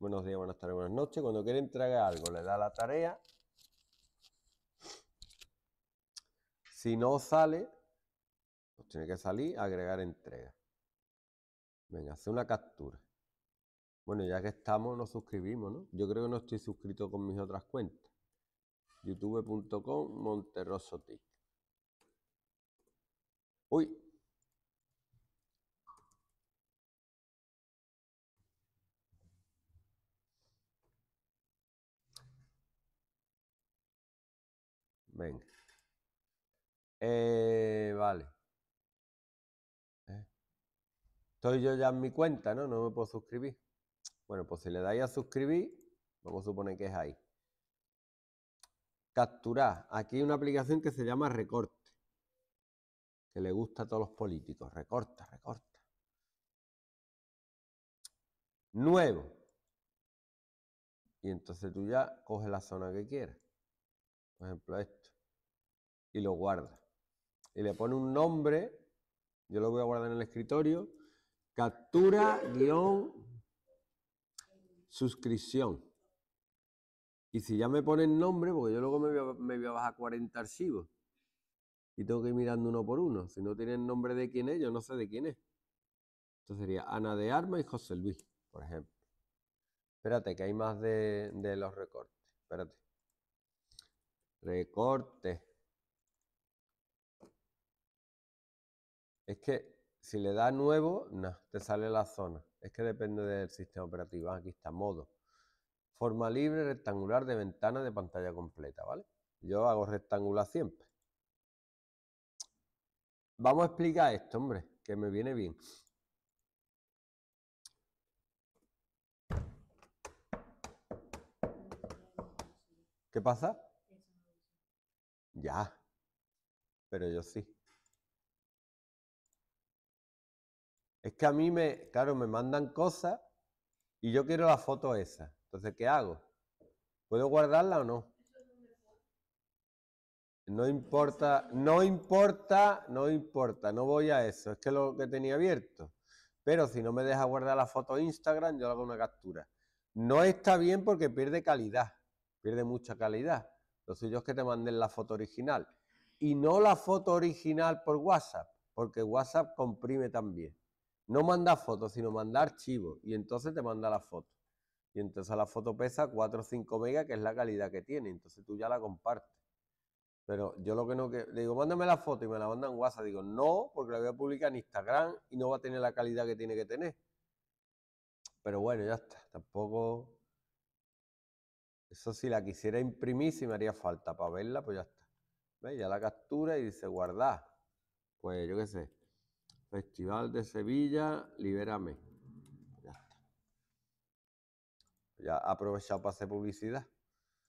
Buenos días, buenas tardes, buenas noches. Cuando quiere entregar algo, le da la tarea. Si no sale, pues tiene que salir, agregar entrega. Venga, hace una captura. Bueno, ya que estamos, nos suscribimos, ¿no? Yo creo que no estoy suscrito con mis otras cuentas. youtube.com Tic. Uy, Venga. Eh, vale. Eh. Estoy yo ya en mi cuenta, ¿no? No me puedo suscribir. Bueno, pues si le dais a suscribir, vamos a suponer que es ahí. Capturar. Aquí hay una aplicación que se llama Recorte. Que le gusta a todos los políticos. Recorta, recorta. Nuevo. Y entonces tú ya coges la zona que quieras por ejemplo esto, y lo guarda. Y le pone un nombre, yo lo voy a guardar en el escritorio, captura suscripción. Y si ya me pone el nombre, porque yo luego me voy, a, bajar 40 archivos y tengo que ir mirando uno por uno. Si no tienen nombre de quién es, yo no sé de quién es. Entonces sería Ana de Arma y José Luis, por ejemplo. Espérate, que hay más de, de los recortes. Espérate recorte. Es que si le da nuevo, no, te sale la zona. Es que depende del sistema operativo. Aquí está, modo. Forma libre rectangular de ventana de pantalla completa, ¿vale? Yo hago rectangular siempre. Vamos a explicar esto, hombre, que me viene bien. ¿Qué pasa? Ya, pero yo sí. Es que a mí me, claro, me mandan cosas y yo quiero la foto esa. Entonces, ¿qué hago? ¿Puedo guardarla o no? No importa, no importa, no importa, no voy a eso, es que lo que tenía abierto. Pero si no me deja guardar la foto Instagram, yo hago una captura. No está bien porque pierde calidad, pierde mucha calidad. Lo suyo es que te manden la foto original. Y no la foto original por WhatsApp, porque WhatsApp comprime también. No manda fotos, sino manda archivos. Y entonces te manda la foto. Y entonces la foto pesa 4 o 5 megas, que es la calidad que tiene. Entonces tú ya la compartes. Pero yo lo que no que. Le digo, mándame la foto y me la mandan WhatsApp. Digo, no, porque la voy a publicar en Instagram y no va a tener la calidad que tiene que tener. Pero bueno, ya está. Tampoco. Eso si la quisiera imprimir, si me haría falta para verla, pues ya está. ¿Ves? Ya la captura y dice guardar. Pues yo qué sé. Festival de Sevilla, libérame. Ya está. Ya aprovechado para hacer publicidad.